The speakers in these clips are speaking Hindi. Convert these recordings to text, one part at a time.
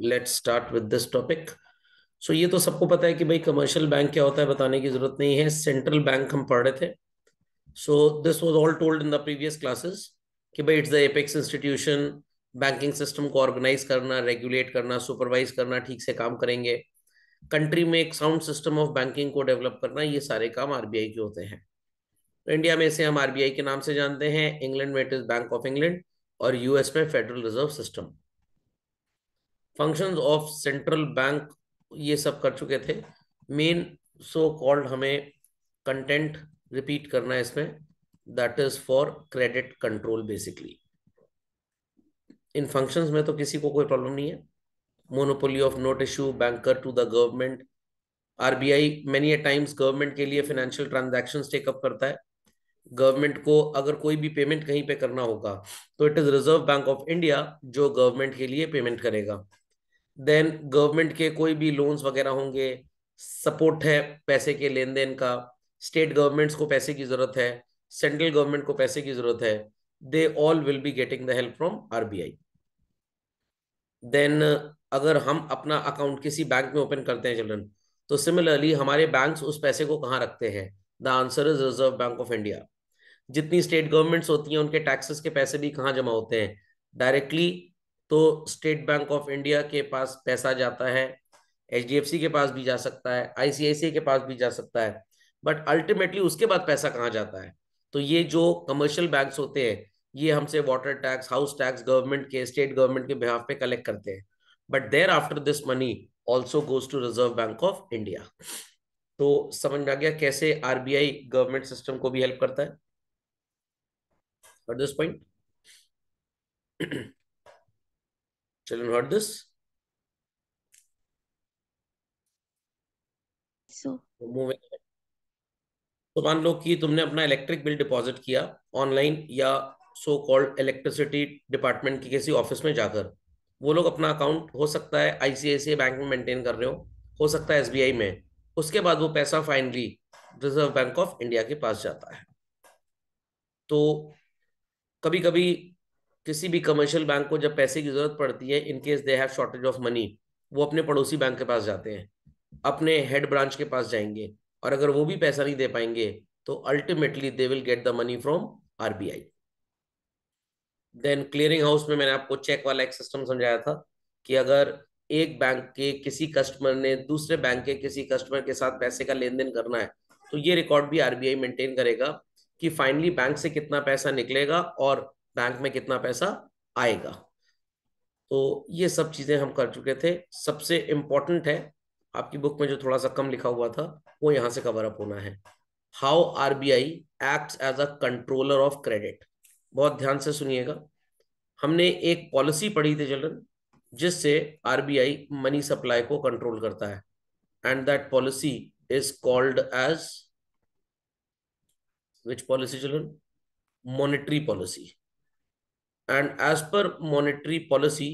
Let's start with this topic so ये तो सबको पता है कि भाई कमर्शियल बैंक क्या होता है बताने की जरूरत नहीं है सेंट्रल बैंक हम पढ़ रहे थे so this was all told in the previous classes कि भाई it's the apex institution banking system को ऑर्गेनाइज करना रेगुलेट करना सुपरवाइज करना ठीक से काम करेंगे कंट्री में एक साउंड सिस्टम ऑफ बैंकिंग को डेवलप करना ये सारे काम आरबीआई के होते हैं तो इंडिया में इसे हम आरबीआई के नाम से जानते हैं इंग्लैंड में it is Bank of England और यूएस में Federal Reserve System functions of central bank ये सब कर चुके थे मेन सो कॉल्ड हमें कंटेंट रिपीट करना है इसमें that is for credit control basically in functions में तो किसी को कोई प्रॉब्लम नहीं है monopoly of note issue banker to the government RBI many a times government के लिए फाइनेंशियल ट्रांजेक्शन टेकअप करता है गवर्नमेंट को अगर कोई भी पेमेंट कहीं पे करना होगा तो it is Reserve Bank of India जो गवर्नमेंट के लिए पेमेंट करेगा देन गवर्नमेंट के कोई भी लोन्स वगैरह होंगे सपोर्ट है पैसे के लेन देन का स्टेट गवर्नमेंट्स को पैसे की जरूरत है सेंट्रल गवर्नमेंट को पैसे की जरूरत है they all will be getting the help from RBI then अगर हम अपना अकाउंट किसी बैंक में ओपन करते हैं चिल्ड्रन तो सिमिलरली हमारे बैंक्स उस पैसे को कहाँ रखते हैं the answer is Reserve Bank of India जितनी स्टेट गवर्नमेंट्स होती हैं उनके टैक्सेस के पैसे भी कहाँ जमा होते हैं डायरेक्टली तो स्टेट बैंक ऑफ इंडिया के पास पैसा जाता है एच के पास भी जा सकता है आईसीआईसी के पास भी जा सकता है बट अल्टीमेटली उसके बाद पैसा कहाँ जाता है तो ये जो कमर्शियल बैंक होते हैं ये हमसे water tax house tax government के स्टेट गवर्नमेंट के बिहाफ पे कलेक्ट करते हैं but thereafter this money also goes to Reserve Bank of India तो समझ में आ गया कैसे आरबीआई गवर्नमेंट सिस्टम को भी हेल्प करता है this point Children heard this? So. Moving तो मान लो कि तुमने अपना इलेक्ट्रिक बिल डिपॉजिट किया ऑनलाइन या सो कॉल्ड इलेक्ट्रिसिटी डिपार्टमेंट के किसी ऑफिस में जाकर वो लोग अपना अकाउंट हो सकता है आईसीआईसीआई बैंक में मेंटेन कर रहे हो हो सकता है एसबीआई में उसके बाद वो पैसा finally Reserve Bank of India के पास जाता है तो कभी कभी किसी भी कमर्शियल बैंक को जब पैसे की जरूरत पड़ती है in case they have shortage of money वो अपने पड़ोसी बैंक के पास जाते हैं अपने हेड ब्रांच के पास जाएंगे और अगर वो भी पैसा नहीं दे पाएंगे तो ultimately they will get the money from RBI then clearing house में मैंने आपको चेक वाला एक सिस्टम समझाया था कि अगर एक बैंक के किसी कस्टमर ने दूसरे बैंक के किसी कस्टमर के साथ पैसे का लेन देन करना है तो ये रिकॉर्ड भी आरबीआई मेंटेन करेगा कि फाइनली बैंक से कितना पैसा निकलेगा और बैंक में कितना पैसा आएगा तो ये सब चीजें हम कर चुके थे सबसे इंपॉर्टेंट है आपकी बुक में जो थोड़ा सा कम लिखा हुआ था वो यहां से कवर अप होना है how R B I act as a controller of credit बहुत ध्यान से सुनिएगा हमने एक पॉलिसी पढ़ी थी चलन जिससे R B I money supply को कंट्रोल करता है and that policy is called as which policy children monetary policy and as per monetary policy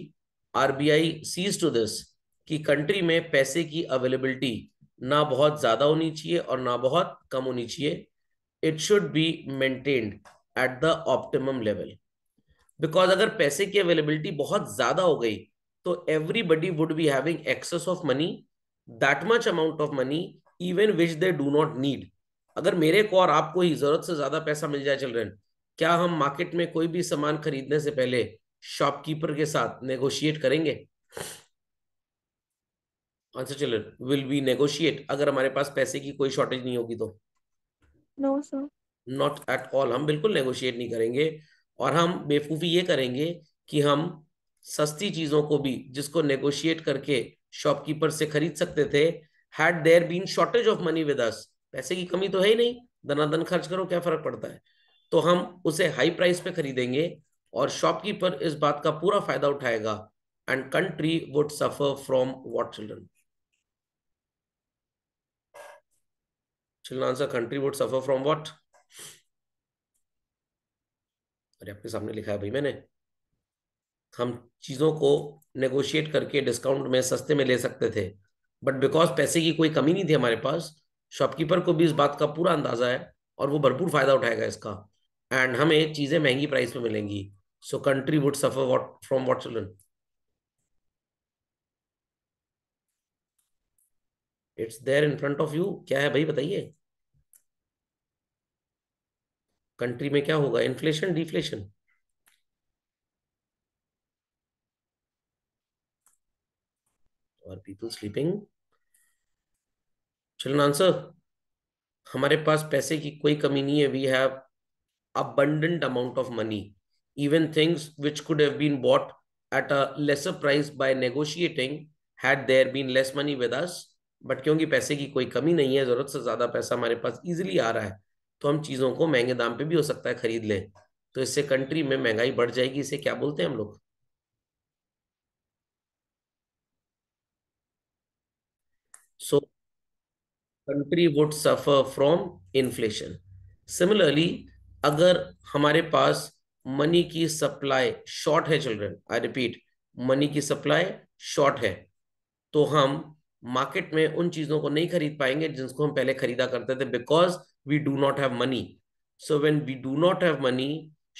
RBI sees to this कि कंट्री में पैसे की अवेलेबिलिटी ना बहुत ज्यादा होनी चाहिए और ना बहुत कम होनी चाहिए it should be maintained at the optimum level because अगर पैसे की अवेलेबिलिटी बहुत ज्यादा हो गई तो everybody would be having access of money that much amount of money even which they do not need अगर मेरे को और आपको ही जरूरत से ज्यादा पैसा मिल जाए चिल्ड्रेन क्या हम मार्केट में कोई भी सामान खरीदने से पहले शॉपकीपर के साथ नेगोशिएट करेंगे answer children will be negotiate अगर हमारे पास पैसे की कोई शॉर्टेज नहीं होगी तो no sir not at all हम बिल्कुल नेगोशिएट नहीं करेंगे और हम बेवकूफ़ी ये करेंगे कि हम सस्ती चीज़ों को भी जिसको नेगोशिएट करके शॉपकीपर से खरीद सकते थे had there been shortage of money with us पैसे की कमी तो है ही नहीं धनाधन खर्च करो क्या फर्क पड़ता है तो हम उसे हाई प्राइस पे खरीदेंगे और शॉपकीपर इस बात का पूरा फायदा उठाएगा and country would suffer from what children children answer country would suffer from what अरे आपके सामने लिखा है भाई मैंने हम चीजों को नेगोशिएट करके डिस्काउंट में सस्ते में ले सकते थे बट बिकॉज पैसे की कोई कमी नहीं थी हमारे पास शॉपकीपर को भी इस बात का पूरा अंदाजा है और वो भरपूर फायदा उठाएगा इसका एंड हमें चीजें महंगी प्राइस में मिलेंगी so country would suffer what from what children it's there in front of you क्या है भाई बताइए कंट्री में क्या होगा इन्फ्लेशन डिफ्लेशन और पीपल स्लीपिंग चिल्ड्रन आंसर हमारे पास पैसे की कोई कमी नहीं है we have abundant amount of money, even things which could have been bought at a lesser price by negotiating had there been less money with us. but kyunki paise ki koi kami nahi hai zarurat se zyada paisa hamare paas easily aa raha hai to hum cheezon ko mehenge दाम pe bhi ho sakta hai khareed le to isse country mein महंगाई badh jayegi ise kya bolte hain hum log So country would suffer from inflation. Similarly, अगर हमारे पास मनी की सप्लाई शॉर्ट है चिल्ड्रन आई रिपीट मनी की सप्लाई शॉर्ट है तो हम मार्केट में उन चीजों को नहीं खरीद पाएंगे जिनको हम पहले खरीदा करते थे because we do not have money so when we do not have money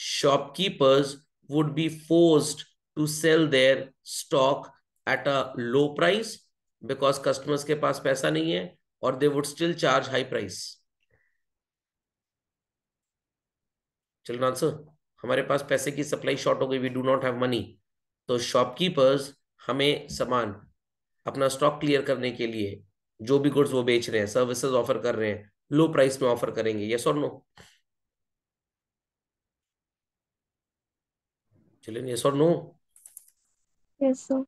shopkeepers would be forced to sell their stock at a low price because customers के पास पैसा नहीं है और they would still charge high price children answer हमारे पास पैसे की सप्लाई शॉर्ट हो गई we do not have money तो शॉपकीपर्स हमें सामान अपना स्टॉक क्लियर करने के लिए जो भी गुड्स वो बेच रहे हैं सर्विसेज ऑफर कर रहे हैं लो प्राइस में ऑफर करेंगे यस और नो चिल्ड्रन यस और no yes sir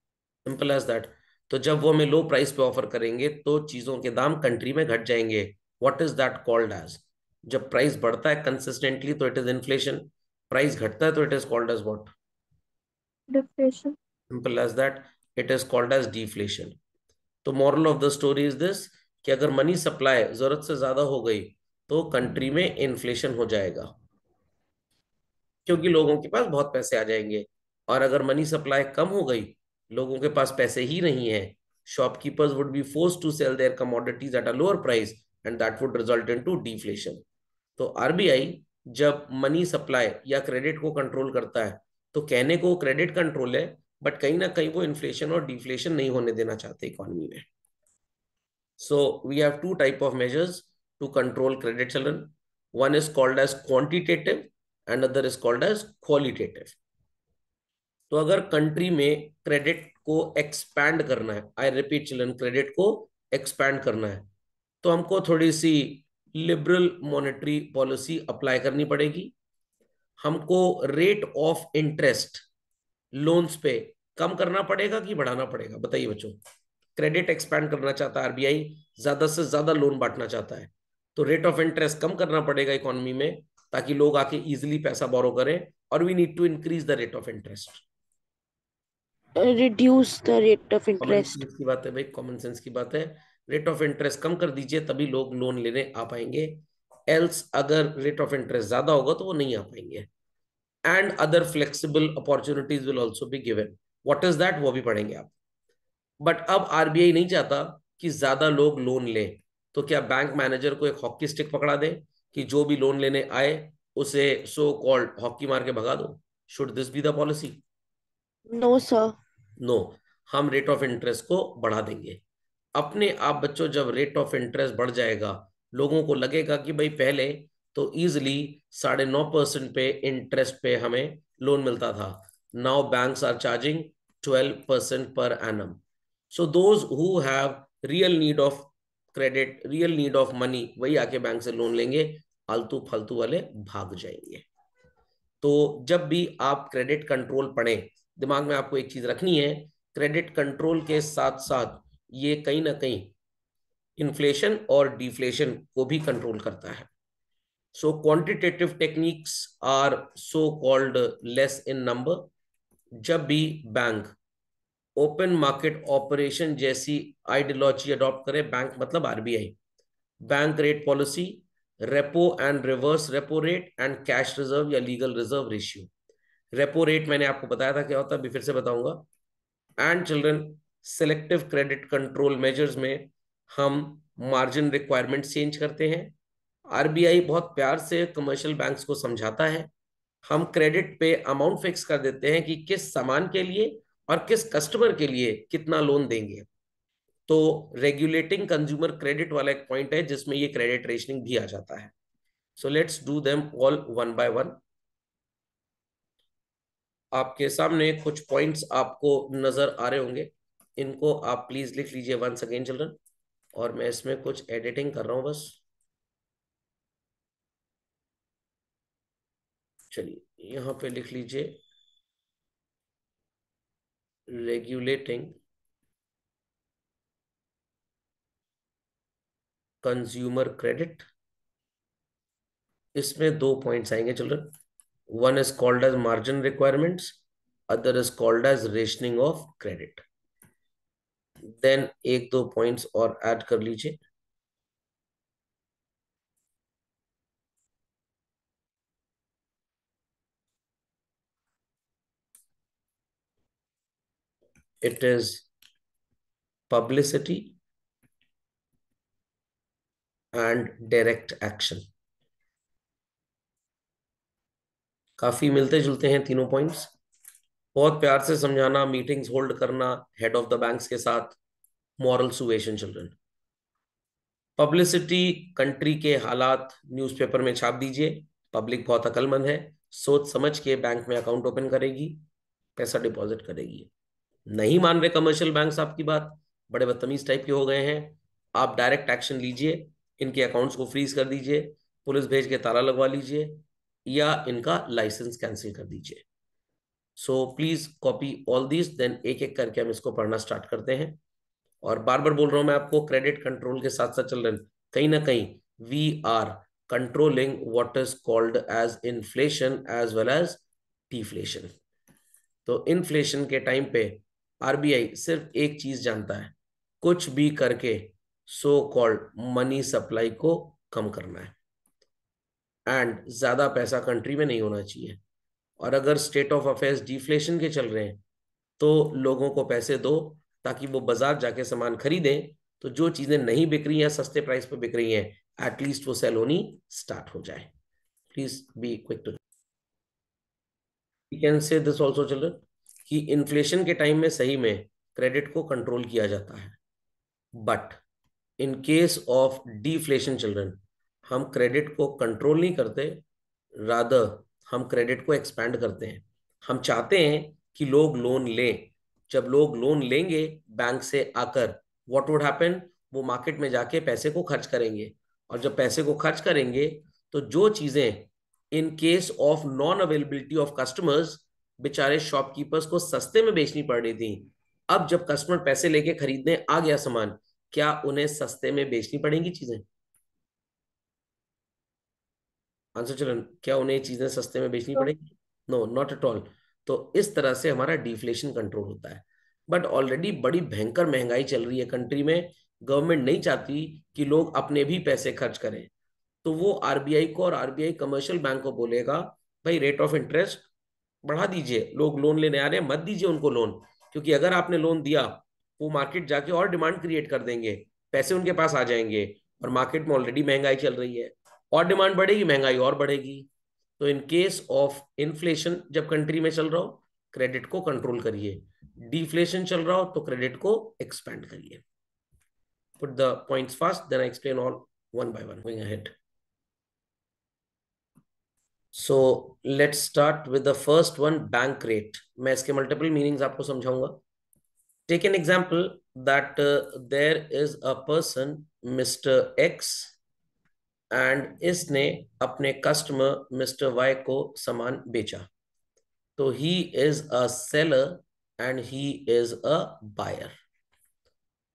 simple as that तो जब वो हमें लो प्राइस पे ऑफर करेंगे तो चीजों के दाम कंट्री में घट जाएंगे what is that called as जब प्राइस बढ़ता है कंसिस्टेंटली तो इट इज इन्फ्लेशन प्राइस घटता है तो it is called as what deflation simple as that it is called as deflation तो moral of the story is this कि अगर मनी सप्लाई जरूरत से ज्यादा हो गई तो कंट्री में इन्फ्लेशन हो जाएगा क्योंकि लोगों के पास बहुत पैसे आ जाएंगे और अगर मनी सप्लाई कम हो गई लोगों के पास पैसे ही नहीं है would be force to sell their commodities at a lower price and that would result into deflation तो आरबीआई जब मनी सप्लाई या क्रेडिट को कंट्रोल करता है तो कहने को क्रेडिट कंट्रोल है बट कहीं ना कहीं वो इन्फ्लेशन और डिफ्लेशन नहीं होने देना चाहते इकोनॉमी में so we have two type of measures to control credit children one is called as quantitative and other is called as qualitative तो अगर कंट्री में क्रेडिट को एक्सपैंड करना है आई रिपीट चिल्ड्रन क्रेडिट को एक्सपैंड करना है तो हमको थोड़ी सी लिबरल मॉनेटरी पॉलिसी अप्लाई करनी पड़ेगी हमको रेट ऑफ इंटरेस्ट लोन्स पे कम करना पड़ेगा कि बढ़ाना पड़ेगा बताइए बच्चों क्रेडिट एक्सपैंड करना चाहता है आरबीआई ज्यादा से ज्यादा लोन बांटना चाहता है तो रेट ऑफ इंटरेस्ट कम करना पड़ेगा इकोनॉमी में ताकि लोग आके इजिली पैसा बोरो करें और we need to increase the rate of interest reduce the rate of interest की बात है भाई कॉमन सेंस की बात है रेट ऑफ इंटरेस्ट कम कर दीजिए तभी लोग लोन लेने आ पाएंगे एल्स अगर रेट ऑफ इंटरेस्ट ज्यादा होगा तो वो नहीं आ पाएंगे and other flexible opportunities will also be given what is that वो भी पढ़ेंगे आप बट अब आरबीआई नहीं चाहता कि ज्यादा लोग लोन लें तो क्या बैंक मैनेजर को एक हॉकी स्टिक पकड़ा दे कि जो भी लोन लेने आए उसे सो कॉल्ड हॉकी मार के भगा दो should this be the policy no sir no हम रेट ऑफ इंटरेस्ट को बढ़ा देंगे अपने आप बच्चों जब रेट ऑफ इंटरेस्ट बढ़ जाएगा लोगों को लगेगा कि भाई पहले तो ईजिली साढ़े नौ परसेंट पे इंटरेस्ट पे हमें लोन मिलता था now banks are charging twelve percent per annum so those who have real need of credit real need of money वही आके बैंक से लोन लेंगे फालतू फालतू वाले भाग जाएंगे तो जब भी आप क्रेडिट कंट्रोल पढ़े दिमाग में आपको एक चीज रखनी है क्रेडिट कंट्रोल के साथ साथ ये कहीं ना कहीं इन्फ्लेशन और डिफ्लेशन को भी कंट्रोल करता है so quantitative techniques are so called less in number जब भी बैंक ओपन मार्केट ऑपरेशन जैसी आइडियोलॉजी अडॉप्ट करे बैंक मतलब RBI bank rate policy repo and reverse repo rate and cash reserve या legal reserve ratio repo rate मैंने आपको बताया था क्या होता है अभी फिर से बताऊंगा and children selective credit control measures में हम मार्जिन रिक्वायरमेंट चेंज करते हैं आरबीआई बहुत प्यार से कमर्शियल बैंक्स को समझाता है हम क्रेडिट पे अमाउंट फिक्स कर देते हैं कि किस सामान के लिए और किस कस्टमर के लिए कितना लोन देंगे तो रेगुलेटिंग कंज्यूमर क्रेडिट वाला एक पॉइंट है जिसमें ये क्रेडिट रेशनिंग भी आ जाता है so let's do them all one by one आपके सामने कुछ पॉइंट्स आपको नजर आ रहे होंगे इनको आप प्लीज लिख लीजिए वंस अगेन चिल्ड्रन और मैं इसमें कुछ एडिटिंग कर रहा हूं बस चलिए यहां पे लिख लीजिए रेगुलेटिंग कंज्यूमर क्रेडिट इसमें दो पॉइंट्स आएंगे children one is called as margin requirements other is called as rationing of credit then एक दो पॉइंट्स और ऐड कर लीजिए it is publicity and direct action काफी मिलते जुलते हैं तीनों पॉइंट्स बहुत प्यार से समझाना मीटिंग्स होल्ड करना हेड ऑफ द बैंक्स के साथ moral suasion children publicity country के हालात न्यूज़पेपर में छाप दीजिए पब्लिक बहुत अकलमंद है सोच समझ के बैंक में अकाउंट ओपन करेगी पैसा डिपॉजिट करेगी नहीं मान रहे कमर्शियल बैंक आपकी बात बड़े बदतमीज टाइप के हो गए हैं आप डायरेक्ट एक्शन लीजिए इनके अकाउंट्स को फ्रीज कर दीजिए पुलिस भेज के ताला लगवा लीजिए या इनका लाइसेंस कैंसिल कर दीजिए so please copy all this then एक एक करके हम इसको पढ़ना स्टार्ट करते हैं और बार बार बोल रहा हूं मैं आपको क्रेडिट कंट्रोल के साथ साथ चल रहे कहीं ना कहीं we are controlling what is called as inflation as well as deflation तो इन्फ्लेशन के टाइम पे आरबीआई सिर्फ एक चीज जानता है कुछ भी करके सो कॉल्ड मनी सप्लाई को कम करना है एंड ज्यादा पैसा कंट्री में नहीं होना चाहिए और अगर स्टेट ऑफ अफेयर्स डिफ्लेशन के चल रहे हैं तो लोगों को पैसे दो ताकि वो बाजार जाके सामान खरीदें तो जो चीज़ें नहीं बिक रही हैं सस्ते प्राइस पर बिक रही हैं एटलीस्ट वो सेल होनी स्टार्ट हो जाए please be quick to can say this also children कि इन्फ्लेशन के टाइम में सही में क्रेडिट को कंट्रोल किया जाता है but in case of deflation children हम क्रेडिट को कंट्रोल नहीं करते राधर हम क्रेडिट को एक्सपैंड करते हैं हम चाहते हैं कि लोग लोन लें जब लोग लोन लेंगे बैंक से आकर वॉट वुड हैपन वो मार्केट में जाके पैसे को खर्च करेंगे और जब पैसे को खर्च करेंगे तो जो चीजें in case of non availability of customers बेचारे शॉपकीपर्स को सस्ते में बेचनी पड़ रही थी अब जब कस्टमर पैसे लेके खरीदने आ गया सामान क्या उन्हें सस्ते में बेचनी पड़ेंगी चीजें आंसर चलन क्या उन्हें चीजें सस्ते में बेचनी तो- पड़ेगी नो नॉट एट ऑल तो इस तरह से हमारा डिफ्लेशन कंट्रोल होता है बट ऑलरेडी बड़ी भयंकर महंगाई चल रही है कंट्री में गवर्नमेंट नहीं चाहती कि लोग अपने भी पैसे खर्च करें तो वो आरबीआई को और आरबीआई कमर्शियल बैंक को बोलेगा भाई रेट ऑफ इंटरेस्ट बढ़ा दीजिए लोग लोन लेने आ रहे हैं मत दीजिए उनको लोन क्योंकि अगर आपने लोन दिया वो मार्केट जाके और डिमांड क्रिएट कर देंगे पैसे उनके पास आ जाएंगे और मार्केट में ऑलरेडी महंगाई चल रही है और डिमांड बढ़ेगी महंगाई और बढ़ेगी तो इन केस ऑफ इन्फ्लेशन जब कंट्री में चल रहा हो क्रेडिट को कंट्रोल करिए डिफ्लेशन चल रहा हो तो क्रेडिट को एक्सपेंड करिए put the point fast then I explain all one by one going ahead so let's start with the first one bank rate मैं इसके मल्टीपल मीनिंग्स आपको समझाऊंगा take an example that there is a person mister X and इसने अपने कस्टमर मिस्टर वाई को सामान बेचा तो he is a seller and he is a buyer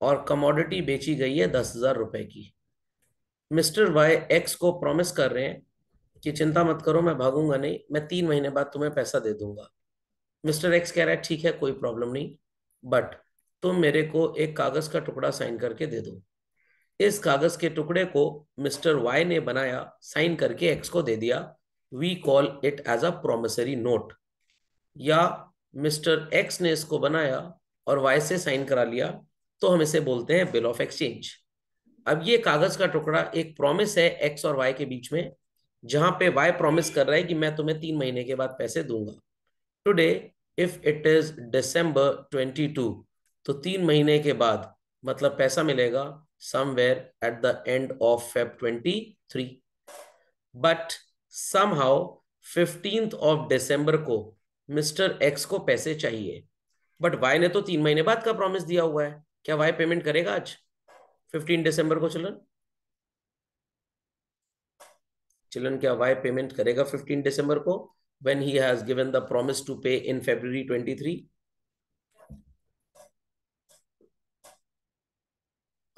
और कमोडिटी बेची गई है दस हजार रुपए की मिस्टर वाई एक्स को प्रॉमिस कर रहे हैं कि चिंता मत करो मैं भागूंगा नहीं मैं तीन महीने बाद तुम्हें पैसा दे दूंगा मिस्टर एक्स कह रहा है ठीक है कोई प्रॉब्लम नहीं बट तुम मेरे को एक कागज का टुकड़ा साइन करके दे दो इस कागज के टुकड़े को मिस्टर वाई ने बनाया साइन करके एक्स को दे दिया we call it as a promissory note या मिस्टर एक्स ने इसको बनाया और वाई से साइन करा लिया तो हम इसे बोलते हैं बिल ऑफ एक्सचेंज अब ये कागज का टुकड़ा एक प्रॉमिस है एक्स और वाई के बीच में जहां पे वाई प्रॉमिस कर रहा है कि मैं तुम्हें तीन महीने के बाद पैसे दूंगा today if it is December twenty two तो तीन महीने के बाद मतलब पैसा मिलेगा somewhere at the end of Feb 23. But somehow 15th of December ko mr x ko paise chahiye but y ne to 3 mahine baad ka promise diya hua hai kya y payment karega aaj 15 december ko chalan children क्या वाई पेमेंट करेगा 15 दिसंबर को when he has given the promise to pay in February 23?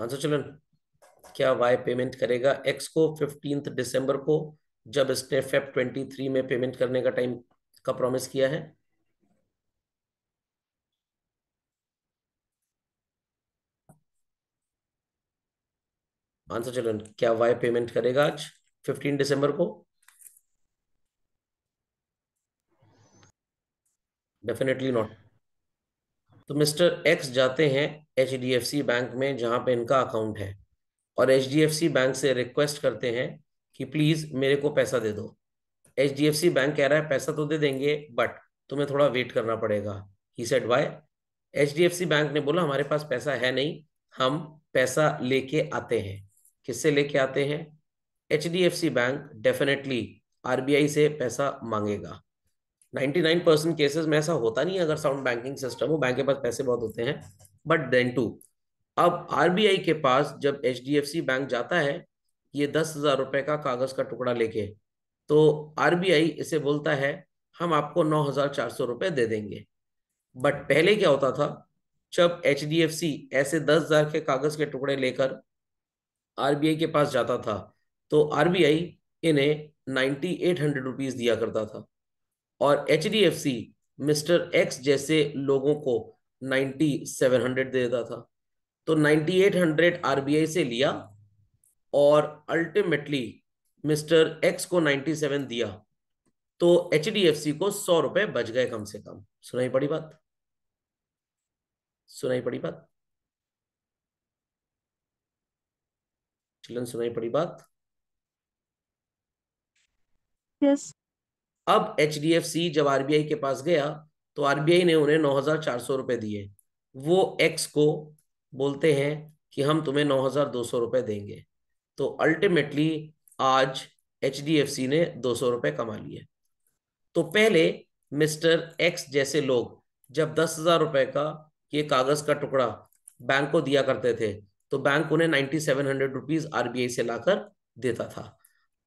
Answer चलन क्या वाई पेमेंट करेगा एक्स को फिफ्टींथ दिसंबर को जब इसने फेब ट्वेंटी थ्री में पेमेंट करने का टाइम का प्रॉमिस किया है आंसर चलन क्या वाई पेमेंट करेगा आज फिफ्टीन दिसंबर को डेफिनेटली नॉट तो मिस्टर एक्स जाते हैं H D F C bank में जहाँ पे इनका अकाउंट है और H D F C bank से रिक्वेस्ट करते हैं कि प्लीज़ मेरे को पैसा दे दो H D F C bank कह रहा है पैसा तो दे देंगे बट तुम्हें थोड़ा वेट करना पड़ेगा he said Y H D F C bank ने बोला हमारे पास पैसा है नहीं हम पैसा लेके आते हैं किससे लेके आते हैं H D F C bank definitely R B I से पैसा मांगेगा 99 परसेंट केसेस में ऐसा होता नहीं अगर साउंड बैंकिंग सिस्टम हो बैंक के पास पैसे बहुत होते हैं बट देन टू अब आरबीआई के पास जब एच बैंक जाता है ये दस हजार रुपए का कागज का टुकड़ा लेके तो आरबीआई इसे बोलता है हम आपको नौ हजार चार सौ रुपए दे देंगे बट पहले क्या होता था जब एच ऐसे दस हजार के कागज के टुकड़े लेकर आरबीआई के पास जाता था तो आरबीआई इन्हें नाइन्टी एट हंड्रेड रुपीज दिया करता था और H D F C mister X जैसे लोगों को नाइन्टी सेवन हंड्रेड दे देता था तो नाइन्टी एट हंड्रेड आरबीआई से लिया और अल्टीमेटली मिस्टर एक्स को नाइन्टी सेवन दिया तो एच डी एफ सी को सौ रुपए बच गए कम से कम सुनाई पड़ी बात सुनाई पड़ी बात चिल्ड्रन सुनाई पड़ी बात यस yes. अब एच जब आरबीआई के पास गया तो आरबीआई ने उन्हें नौ हजार चार सौ रुपए दिए वो एक्स को बोलते हैं कि हम तुम्हें नौ हजार दो सौ रुपए देंगे तो अल्टीमेटली आज एच ने दो सौ रुपए कमा लिए तो पहले मिस्टर एक्स जैसे लोग जब दस हजार रुपए का ये कागज़ का टुकड़ा बैंक को दिया करते थे तो बैंक उन्हें ninety seven hundred rupees R से लाकर देता था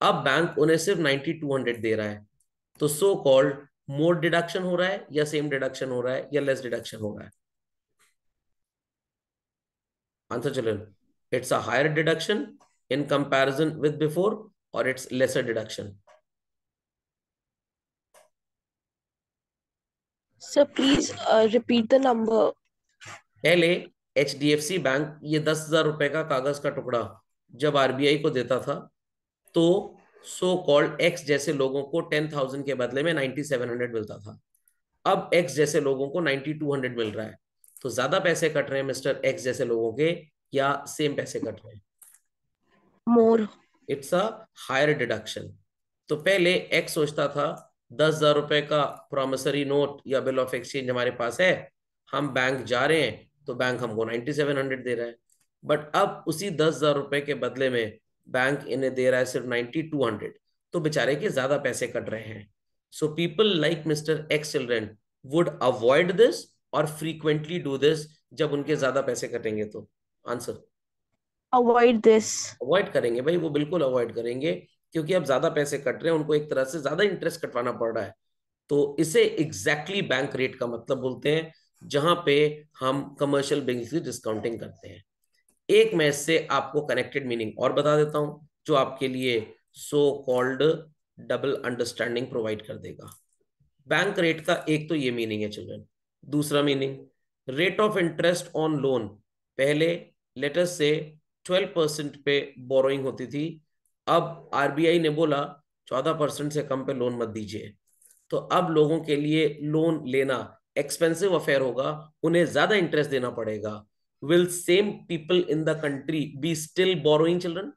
अब बैंक उन्हें सिर्फ नाइन्टी टू हंड्रेड दे रहा है तो सो कॉल्ड मोर डिडक्शन हो रहा है या सेम डिडक्शन हो रहा है या लेस डिडक्शन हो रहा है answer children it's a higher deduction in comparison with before और it's lesser deduction sir please repeat the number पहले H D F C bank ये दस हजार रुपए का कागज का टुकड़ा जब आरबीआई को देता था तो सो कॉल्ड एक्स जैसे लोगों को टेन थाउजेंड के बदले में नाइनटी सेवन हंड्रेड मिलता था अब एक्स जैसे लोगों को नाइनटी टू हंड्रेड मिल रहा है तो ज्यादा पैसे कट रहे हैं मिस्टर एक्स जैसे लोगों के या सेम पैसे कट रहे हैं more it's a higher deduction तो पहले एक्स सोचता था दस हजार रुपए का प्रोमिसरी नोट या बिल ऑफ एक्सचेंज हमारे पास है हम बैंक जा रहे हैं तो बैंक हमको नाइनटी सेवन हंड्रेड दे रहा है बट अब उसी दस हजार रुपए के बदले में बैंक इन्हें दे रहा है सिर्फ नाइनटी टू हंड्रेड तो बेचारे के ज्यादा पैसे कट रहे हैं so people like mister X children would avoid this और फ्रीक्वेंटली डू दिस जब उनके ज्यादा पैसे कटेंगे तो आंसर अवॉइड दिस अवॉइड करेंगे भाई वो बिल्कुल अवॉइड करेंगे क्योंकि अब ज्यादा पैसे कट रहे हैं उनको एक तरह से ज्यादा इंटरेस्ट कटवाना पड़ रहा है तो इसे एग्जैक्टली exactly बैंक रेट का मतलब बोलते हैं जहां पे हम कमर्शियल बैंक की डिस्काउंटिंग करते हैं एक मैच से आपको कनेक्टेड मीनिंग और बता देता हूं जो आपके लिए so called double understanding provide कर देगा बैंक रेट का एक तो ये मीनिंग है चिल्ड्रन दूसरा meaning rate of interest on loan पहले लेटर से 12 परसेंट पे बोरोइंग होती थी अब आरबीआई ने बोला 14 परसेंट से कम पे लोन मत दीजिए तो अब लोगों के लिए लोन लेना एक्सपेंसिव अफेयर होगा उन्हें ज्यादा इंटरेस्ट देना पड़ेगा will same people in the country be still borrowing children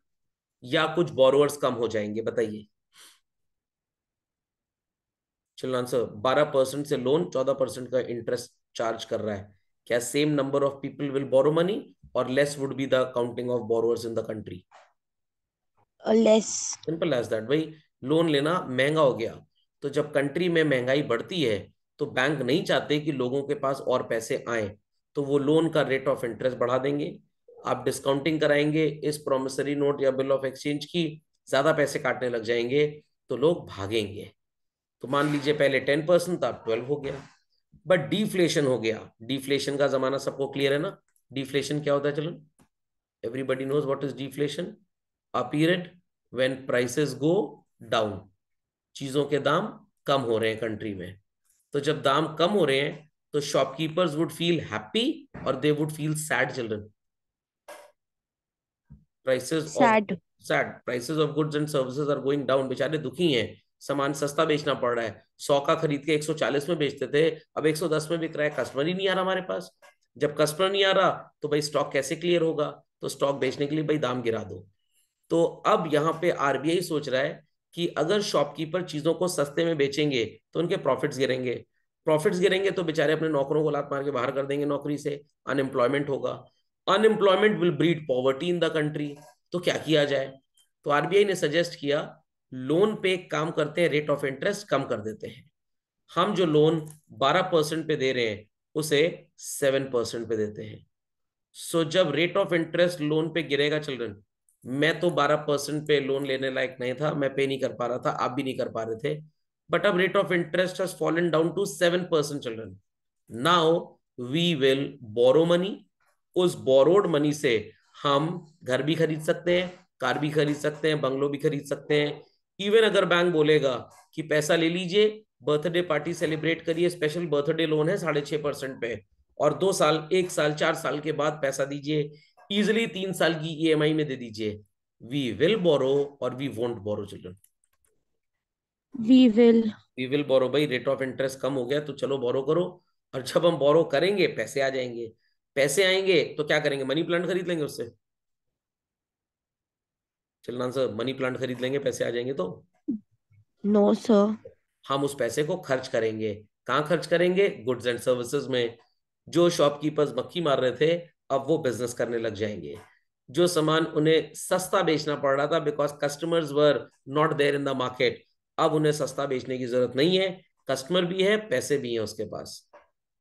या कुछ बोरोअर्स कम हो जाएंगे बताइए चिल्ड्रन आंसर बारह परसेंट से लोन चौदह परसेंट का इंटरेस्ट चार्ज कर रहा है क्या same number of people will borrow money और less would be the counting of borrowers in the country less simple as that भाई लोन लेना महंगा हो गया तो जब कंट्री में महंगाई बढ़ती है तो बैंक नहीं चाहते कि लोगों के पास और पैसे आए तो वो लोन का रेट ऑफ इंटरेस्ट बढ़ा देंगे आप डिस्काउंटिंग कराएंगे इस प्रोमिसरी नोट या बिल ऑफ एक्सचेंज की ज्यादा पैसे काटने लग जाएंगे तो लोग भागेंगे तो मान लीजिए पहले टेन परसेंट था ट्वेल्व हो गया बट डिफ्लेशन हो गया डिफ्लेशन का जमाना सबको क्लियर है ना डिफ्लेशन क्या होता है चलो everybody knows what is deflation a period when prices go down चीजों के दाम कम हो रहे हैं कंट्री में तो जब दाम कम हो रहे हैं तो शॉपकीपर्स वुड फील हैप्पी और they would feel sad children prices sad sad prices of goods and services are going down बेचारे दुखी हैं सामान सस्ता बेचना पड़ रहा है सौ का खरीद के 140 में बेचते थे अब 110 में बिक रहा है कस्टमर ही नहीं आ रहा हमारे पास जब कस्टमर नहीं आ रहा तो भाई स्टॉक कैसे क्लियर होगा तो स्टॉक बेचने के लिए भाई दाम गिरा दो तो अब यहाँ पे आरबीआई सोच रहा है कि अगर शॉपकीपर चीजों को सस्ते में बेचेंगे तो उनके प्रॉफिट्स गिरेंगे प्रॉफिट्स गिरेंगे तो बेचारे अपने नौकरों को लात मार के बाहर कर देंगे नौकरी से अनएम्प्लॉयमेंट होगा unemployment will breed poverty in the country तो क्या किया जाए तो आरबीआई ने सजेस्ट किया लोन पे काम करते हैं रेट ऑफ इंटरेस्ट कम कर देते हैं हम जो लोन 12 परसेंट पे दे रहे हैं उसे 7 परसेंट पे देते हैं सो so, जब रेट ऑफ इंटरेस्ट लोन पे गिरेगा चिल्ड्रन मैं तो 12 परसेंट पे लोन लेने लायक नहीं था मैं पे नहीं कर पा रहा था आप भी नहीं कर पा रहे थे but our rate of interest has fallen down to 7% children. Now we will borrow money. उस borrowed money से हम घर भी खरीद सकते हैं कार भी खरीद सकते हैं बंगलो भी खरीद सकते हैं इवन अगर बैंक बोलेगा कि पैसा ले लीजिए बर्थडे पार्टी सेलिब्रेट करिए स्पेशल बर्थडे लोन है साढ़े छह परसेंट पे और दो साल एक साल चार साल के बाद पैसा दीजिए इजिली तीन साल की ई e में दे दीजिए वी विल बोरो और we won't borrow children we will we will borrow भाई रेट ऑफ इंटरेस्ट कम हो गया तो चलो बोरो करो और जब हम बोरो करेंगे पैसे आ जाएंगे पैसे आएंगे तो क्या करेंगे मनी प्लांट खरीद लेंगे उससे चलना सर मनी प्लांट खरीद लेंगे पैसे आ जाएंगे तो नो no, सर हम उस पैसे को खर्च करेंगे कहाँ खर्च करेंगे गुड्स एंड सर्विसेज में जो शॉपकीपर्स मक्खी मार रहे थे अब वो बिजनेस करने लग जाएंगे जो सामान उन्हें सस्ता बेचना पड़ रहा था because customers were not there in the market अब उन्हें सस्ता बेचने की जरूरत नहीं है कस्टमर भी है पैसे भी हैं उसके पास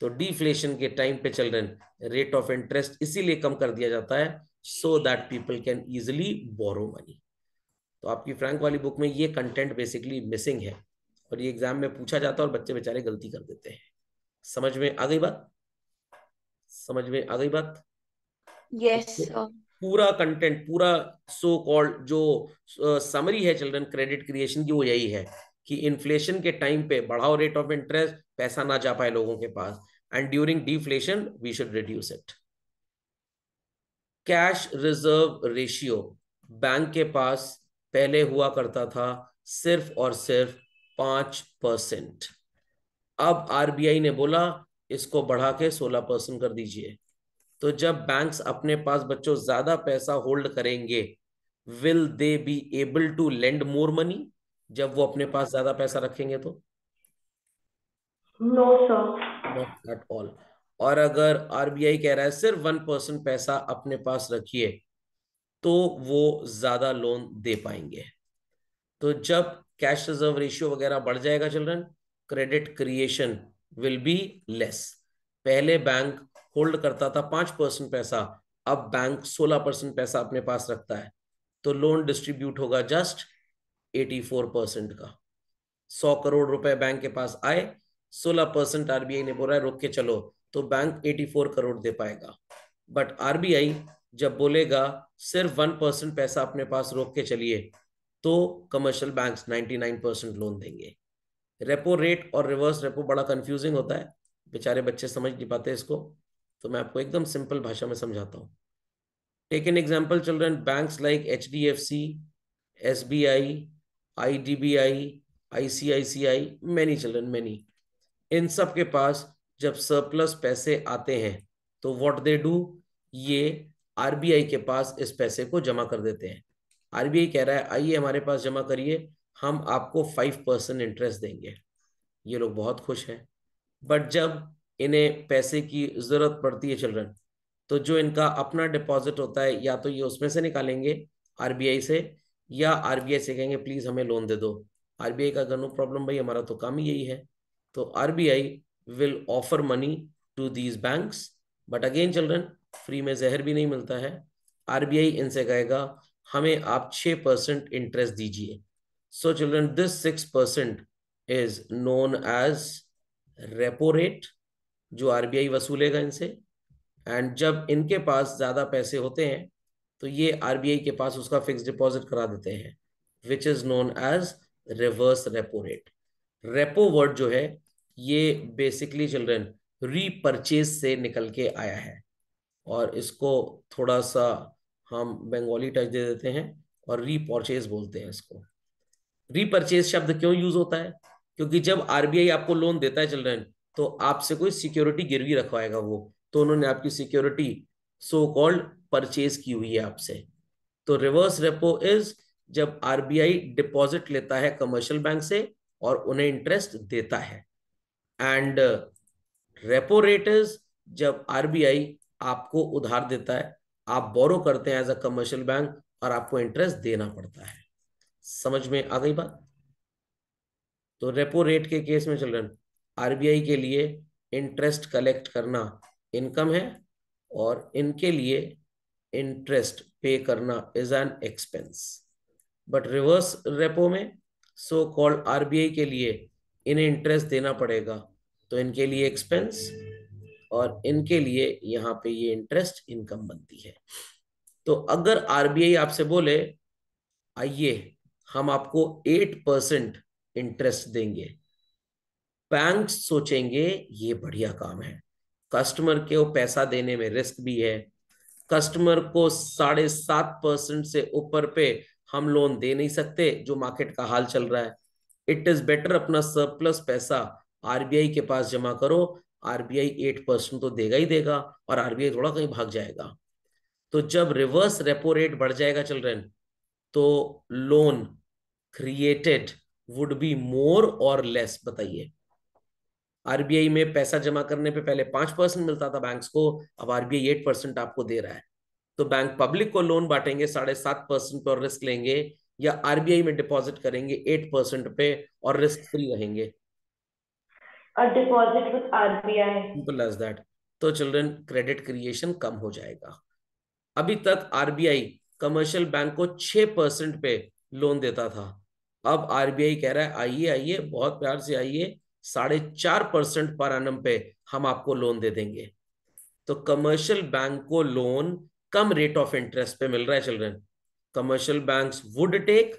तो डिफ्लेशन के टाइम पे रहे रेट ऑफ इंटरेस्ट इसीलिए कम कर दिया जाता है so that people can easily borrow money तो आपकी फ्रैंक वाली बुक में ये कंटेंट बेसिकली मिसिंग है और ये एग्जाम में पूछा जाता है और बच्चे बेचारे गलती कर देते हैं समझ में आ गई बात समझ में आ गई बात यस yes, पूरा कंटेंट पूरा सो कॉल्ड जो समरी है चिल्ड्रन क्रेडिट क्रिएशन की वो यही है कि इन्फ्लेशन के टाइम पे बढ़ाओ रेट ऑफ इंटरेस्ट पैसा ना जा पाए लोगों के पास and during deflation we should reduce it cash reserve ratio bank के पास पहले हुआ करता था सिर्फ और सिर्फ पांच परसेंट अब आरबीआई ने बोला इसको बढ़ा के सोलह परसेंट कर दीजिए तो जब बैंक्स अपने पास बच्चों ज्यादा पैसा होल्ड करेंगे will they be able to lend more money जब वो अपने पास ज्यादा पैसा रखेंगे तो no sir not at all और अगर आरबीआई कह रहा है सिर्फ वन परसेंट पैसा अपने पास रखिए तो वो ज्यादा लोन दे पाएंगे तो जब कैश रिजर्व रेशियो वगैरह बढ़ जाएगा children credit creation will be less पहले बैंक होल्ड करता था पांच परसेंट पैसा अब बैंक सोलह परसेंट पैसा अपने पास रखता है तो लोन डिस्ट्रीब्यूट होगा जस्ट एटी फोर परसेंट का सौ करोड़ रुपए बैंक के पास आए सोलह परसेंट आरबीआई ने बोला रोक के चलो तो बैंक एटी फोर करोड़ दे पाएगा बट आरबीआई जब बोलेगा सिर्फ वन परसेंट पैसा अपने पास रोक के चलिए तो कमर्शियल बैंक्स 99 परसेंट लोन देंगे रेपो रेट और रिवर्स रेपो बड़ा कंफ्यूजिंग होता है बेचारे बच्चे समझ नहीं पाते इसको तो मैं आपको एकदम सिंपल भाषा में समझाता हूँ take an example children bank like H D F C S B I I D B I I C I C I many children many इन सब के पास जब सरप्लस पैसे आते हैं तो वॉट दे डू ये आर बी आई के पास इस पैसे को जमा कर देते हैं आर बी आई कह रहा है आइए हमारे पास जमा करिए हम आपको फाइव परसेंट इंटरेस्ट देंगे ये लोग बहुत खुश हैं बट जब इन्हें पैसे की ज़रूरत पड़ती है चिल्ड्रन तो जो इनका अपना डिपॉजिट होता है या तो ये उसमें से निकालेंगे आरबीआई से या आरबीआई से कहेंगे प्लीज़ हमें लोन दे दो आरबीआई का गनो प्रॉब्लम भाई हमारा तो काम ही यही है तो RBI will offer money to these banks but again children free में जहर भी नहीं मिलता है आरबीआई इनसे कहेगा हमें आप छ परसेंट इंटरेस्ट दीजिए so children this six percent is known as repo rate जो आरबीआई वसूलेगा इनसे एंड जब इनके पास ज़्यादा पैसे होते हैं तो ये आरबीआई के पास उसका फिक्स डिपॉजिट करा देते हैं which is known as reverse repo rate repo word जो है ये बेसिकली चिल्ड्रन रीपरचेज से निकल के आया है और इसको थोड़ा सा हम बंगाली टच दे देते हैं और रीपरचेज बोलते हैं इसको रीपरचेज शब्द क्यों यूज होता है क्योंकि जब आरबीआई आपको लोन देता है चिल्ड्रन तो आपसे कोई सिक्योरिटी गिरवी रखवाएगा वो तो उन्होंने आपकी सिक्योरिटी सो कॉल्ड परचेज की हुई है आपसे तो रिवर्स रेपो इज जब आरबीआई डिपॉजिट लेता है कमर्शियल बैंक से और उन्हें इंटरेस्ट देता है एंड रेपो रेट इज जब आरबीआई आपको उधार देता है आप बोरो करते हैं एज अ कमर्शियल बैंक और आपको इंटरेस्ट देना पड़ता है समझ में आ गई बात तो रेपो रेट के केस में चल हैं आरबीआई के लिए इंटरेस्ट कलेक्ट करना इनकम है और इनके लिए इंटरेस्ट पे करना is an expense but reverse repo में सो कॉल्ड आरबीआई के लिए इन्हें इंटरेस्ट देना पड़ेगा तो इनके लिए एक्सपेंस और इनके लिए यहाँ पे ये इंटरेस्ट इनकम बनती है तो अगर आरबीआई आपसे बोले आइए हम आपको एट परसेंट इंटरेस्ट देंगे बैंक सोचेंगे ये बढ़िया काम है कस्टमर को पैसा देने में रिस्क भी है कस्टमर को साढ़े सात परसेंट से ऊपर पे हम लोन दे नहीं सकते जो मार्केट का हाल चल रहा है इट इज बेटर अपना सरप्लस पैसा आरबीआई के पास जमा करो आरबीआई एट परसेंट तो देगा ही देगा और आरबीआई थोड़ा कहीं भाग जाएगा तो जब रिवर्स रेपो रेट बढ़ जाएगा चिल्ड्रेन तो loan created would be more और लेस बताइए आरबीआई में पैसा जमा करने पे पहले पांच परसेंट मिलता था बैंक्स को अब आरबीआई एट परसेंट आपको दे रहा है तो बैंक पब्लिक को लोन बांटेंगे साढ़े सात परसेंट पर रिस्क लेंगे या आरबीआई में डिपॉजिट करेंगे एट परसेंट पे और रिस्क फ्री रहेंगे दैट तो चिल्ड्रन क्रेडिट क्रिएशन कम हो जाएगा अभी तक आरबीआई कमर्शियल बैंक को छह परसेंट पे लोन देता था अब आरबीआई कह रहा है आइए आइए बहुत प्यार से आइए साढ़े चार परसेंट पर एनम पे हम आपको लोन दे देंगे तो कमर्शियल बैंक को लोन कम रेट ऑफ इंटरेस्ट पे मिल रहा है children commercial banks would take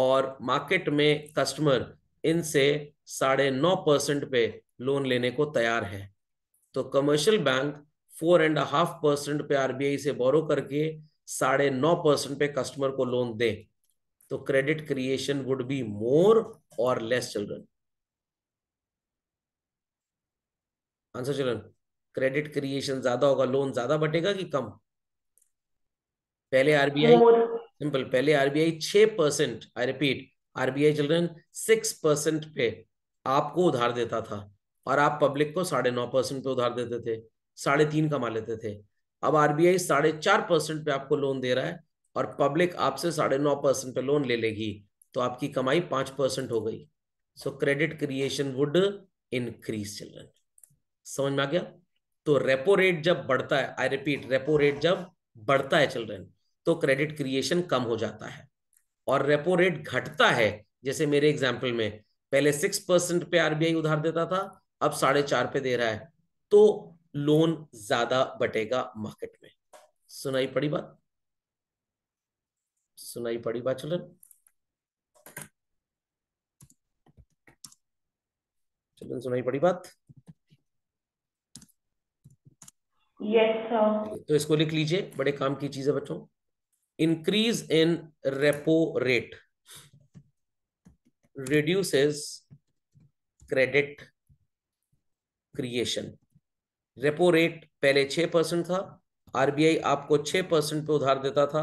और मार्केट में कस्टमर इनसे साढ़े नौ परसेंट पे लोन लेने को तैयार है तो commercial bank four and half percent पे आरबीआई से बोरो करके साढ़े नौ परसेंट पे कस्टमर को लोन दे तो credit creation would be more और less children answer children credit creation ज्यादा होगा लोन ज्यादा बटेगा कि कम पहले आरबीआई सिंपल पहले आरबीआई छह percent I repeat RBI children six percent पे आपको उधार देता था और आप पब्लिक को साढ़े नौ परसेंट पे उधार देते थे साढ़े तीन कमा लेते थे अब आरबीआई साढ़े चार परसेंट पे आपको लोन दे रहा है और पब्लिक आपसे साढ़े नौ परसेंट पे लोन ले लेगी तो आपकी कमाई पांच परसेंट हो गई so credit creation would increase children समझ में आ गया तो रेपो रेट जब बढ़ता है आई रिपीट रेपो रेट जब बढ़ता है चिल्ड्रेन तो क्रेडिट क्रिएशन कम हो जाता है और रेपो रेट घटता है जैसे मेरे एग्जाम्पल में पहले सिक्स परसेंट पे आरबीआई उधार देता था अब साढ़े चार पे दे रहा है तो लोन ज्यादा बटेगा मार्केट में सुनाई पड़ी बात सुनाई पड़ी बात चिल्ड्रेन चिल्ड्रेन सुनाई पड़ी बात तो इसको लिख लीजिए बड़े काम की चीज है बच्चों increase in repo rate reduces credit creation repo rate पहले छह परसेंट था आरबीआई आपको छह परसेंट पे उधार देता था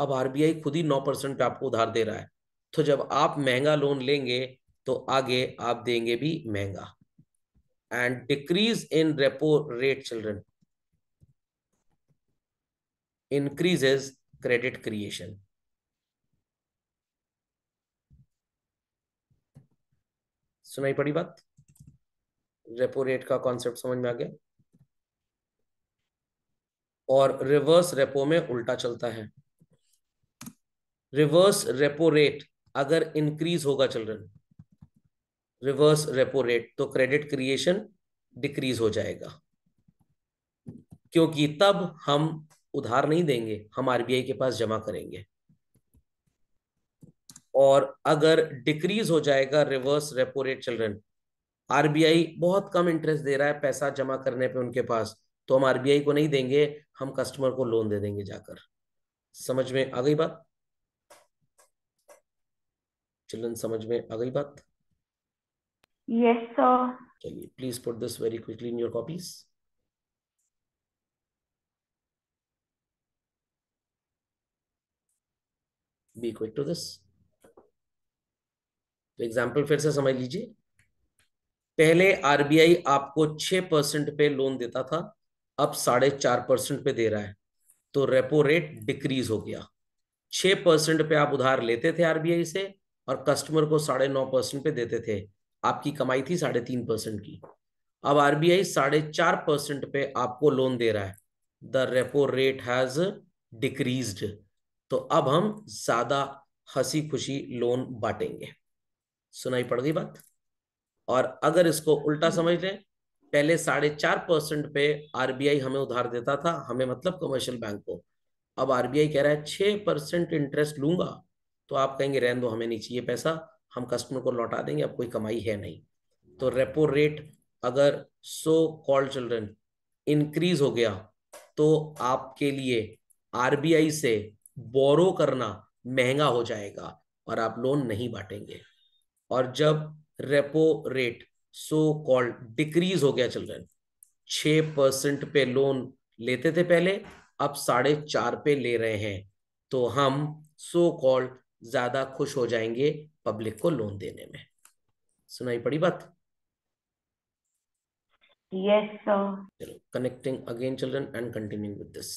अब आरबीआई खुद ही नौ परसेंट पे आपको उधार दे रहा है तो जब आप महंगा लोन लेंगे तो आगे आप देंगे भी महंगा and decrease in repo rate children increases credit creation. सुनाई पड़ी बात रेपो रेट का कॉन्सेप्ट समझ में आ गया और रिवर्स रेपो में उल्टा चलता है रिवर्स रेपो रेट अगर इंक्रीज होगा चिल्ड्रन रिवर्स रेपो रेट तो क्रेडिट क्रिएशन डिक्रीज हो जाएगा क्योंकि तब हम उधार नहीं देंगे हम आरबीआई के पास जमा करेंगे और अगर डिक्रीज हो जाएगा reverse repo rate children RBI बहुत कम इंटरेस्ट दे रहा है पैसा जमा करने पे उनके पास तो हम आरबीआई को नहीं देंगे हम कस्टमर को लोन दे देंगे जाकर समझ में आ गई बात चिल्ड्रन समझ में आ गई बात यस सर चलिए please put this very quickly in your copies be equal to this तो एग्जाम्पल फिर से समझ लीजिए पहले आरबीआई आपको छह परसेंट पे लोन देता था अब साढ़े चार परसेंट पे दे रहा है तो रेपो रेट डिक्रीज हो गया छह परसेंट पे आप उधार लेते थे आरबीआई से और कस्टमर को साढ़े नौ परसेंट पे देते थे आपकी कमाई थी साढ़े तीन परसेंट की अब आरबीआई साढ़े चार परसेंट पे आपको लोन दे रहा है the repo rate has decreased तो अब हम ज्यादा हंसी खुशी लोन बांटेंगे सुनाई पड़ गई बात और अगर इसको उल्टा समझ लें पहले साढ़े चार परसेंट पे आरबीआई हमें उधार देता था हमें मतलब कमर्शियल बैंक को अब आरबीआई कह रहा है छह परसेंट इंटरेस्ट लूंगा तो आप कहेंगे रहने दो हमें नहीं चाहिए पैसा हम कस्टमर को लौटा देंगे अब कोई कमाई है नहीं तो रेपो रेट अगर सो कॉल चिल्ड्रन इंक्रीज हो गया तो आपके लिए आरबीआई से बोरो करना महंगा हो जाएगा और आप लोन नहीं बांटेंगे और जब repo rate so called decrease हो गया चिल्ड्रन छ परसेंट पे लोन लेते थे पहले अब साढ़े चार पे ले रहे हैं तो हम सो कॉल्ड ज्यादा खुश हो जाएंगे पब्लिक को लोन देने में सुनाई पड़ी बात yes sir connecting again children and continue with this